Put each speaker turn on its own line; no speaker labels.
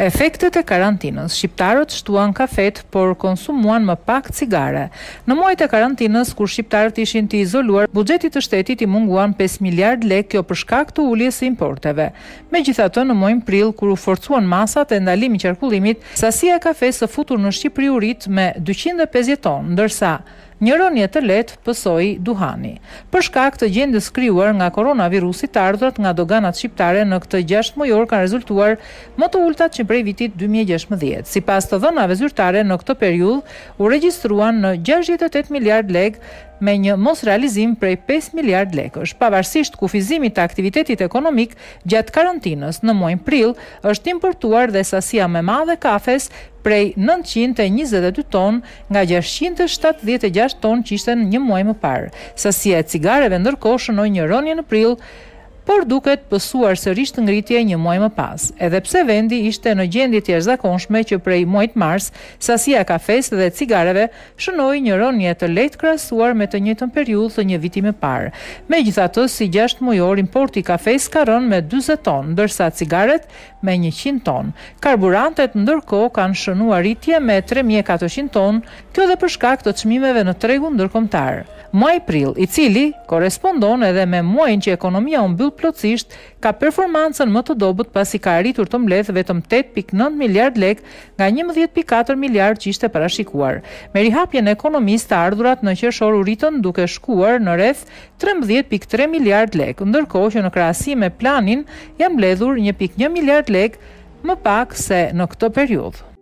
Efektet e karantinës, shqiptarët shtuan kafet, por konsumuan më pak cigare. Në muajt e karantinës, kur shqiptarët ishin të izoluar, bugjetit të shtetit i munguan 5 miliard lek kjo për shkak të ulljes e importeve. Megjithatë, në muajin prill, kur u forcuan masat e ndalimit qarkullimit, sasia e kafesë futur në Shqipëri u me 250 tonë, ndërsa një rënje të letë pësoj duhani. Për shkak të gjendjes krijuar nga koronavirusi, të ardhurat nga doganat shqiptare në këtë gjashtë mujor kanë rezultuar më të ulta që prej vitit 2016. Sipas të dhënave zyrtare në këtë periudhë u regjistruan në 68 miliard lekë me një mos realizim prej 5 miliard lekësh. Pavarësisht kufizimit të aktivitetit ekonomik gjatë karantinës në muajin prill, është importuar dhe sasia më e madhe kafes prej 922 ton nga 676 ton që ishte në një muaj më parë. Sasia e cigareve ndërkohë shënoi një rënje në prill por duket pësuar sërisht ngritje një muaj më pas, edhe pse vendi ishte në gjendit jeshtë zakonshme që prej muajt mars, sasia kafes dhe cigareve shënoj një rënje të lejtë krasuar me të njëtën periud të një viti më parë. Me gjitha të si 6 mujor importi kafes ka rënë me 20 tonë, ndërsa cigaret me 100 tonë. Karburantet ndërko kanë shënuar rritje me 3400 tonë, kjo dhe përshka këtë qmimeve në tregun ndërkomtarë. Muaj prill, i cili korespondon edhe me muajnë që ekonomia bëllë plotësisht, ka performancën më të dobët pasi ka arritur të mbledh vetëm 8.9 miliard lek nga 11.4 miliard që ishte parashikuar. Me rihapjen e ekonomisë të ardhurat në qershor u rritën duke shkuar në rreth 13.3 miliard lek, ndërkohë që në krahasim me planin janë mbledhur 1.1 miliard lek më pak se në këtë periudhë.